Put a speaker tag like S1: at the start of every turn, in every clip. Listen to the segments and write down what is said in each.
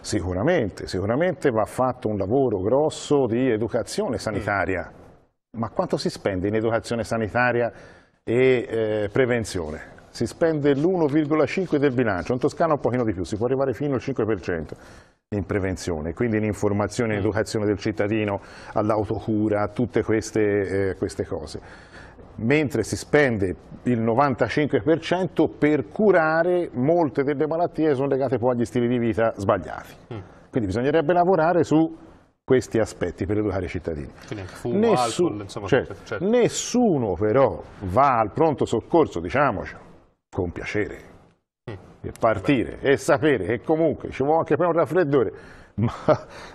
S1: Sicuramente, sicuramente va fatto un lavoro grosso di educazione sanitaria, ma quanto si spende in educazione sanitaria e eh, prevenzione? Si spende l'1,5 del bilancio, in Toscana un pochino di più, si può arrivare fino al 5% in prevenzione, quindi in informazione, in mm. educazione del cittadino, all'autocura, a tutte queste, eh, queste cose mentre si spende il 95% per curare molte delle malattie che sono legate poi agli stili di vita sbagliati. Mm. Quindi bisognerebbe lavorare su questi aspetti per educare i cittadini. Fumo, Nessu alcol, insomma, certo, certo. Nessuno però va al pronto soccorso, diciamoci, con piacere, mm. e partire Beh. e sapere che comunque ci vuole anche un raffreddore ma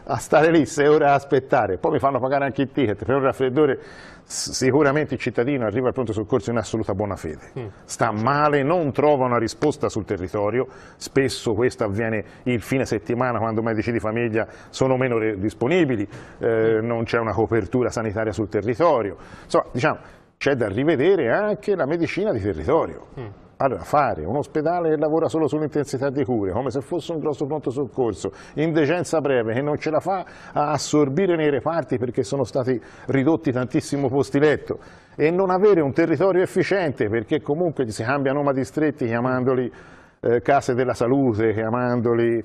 S1: a stare lì sei ore a aspettare, poi mi fanno pagare anche il ticket per un raffreddore, sicuramente il cittadino arriva al pronto soccorso in assoluta buona fede, mm. sta male, non trova una risposta sul territorio, spesso questo avviene il fine settimana quando i medici di famiglia sono meno disponibili, eh, mm. non c'è una copertura sanitaria sul territorio, insomma diciamo c'è da rivedere anche la medicina di territorio. Mm. Allora, fare un ospedale che lavora solo sull'intensità di cure, come se fosse un grosso pronto soccorso, indecenza breve, che non ce la fa a assorbire nei reparti perché sono stati ridotti tantissimo posti letto, e non avere un territorio efficiente perché comunque si cambia nome a distretti chiamandoli eh, case della salute, chiamandoli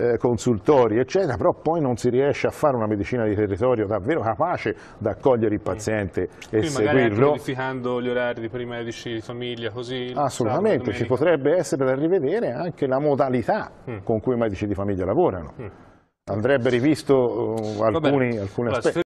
S1: eh, consultori, eccetera, però poi non si riesce a fare una medicina di territorio davvero capace di accogliere il paziente sì. e Quindi seguirlo. modificando gli orari per i medici di famiglia, così... Assolutamente, ci potrebbe essere da rivedere anche la modalità mm. con cui i medici di famiglia lavorano. Mm. Andrebbe rivisto uh, alcuni, alcuni aspetti.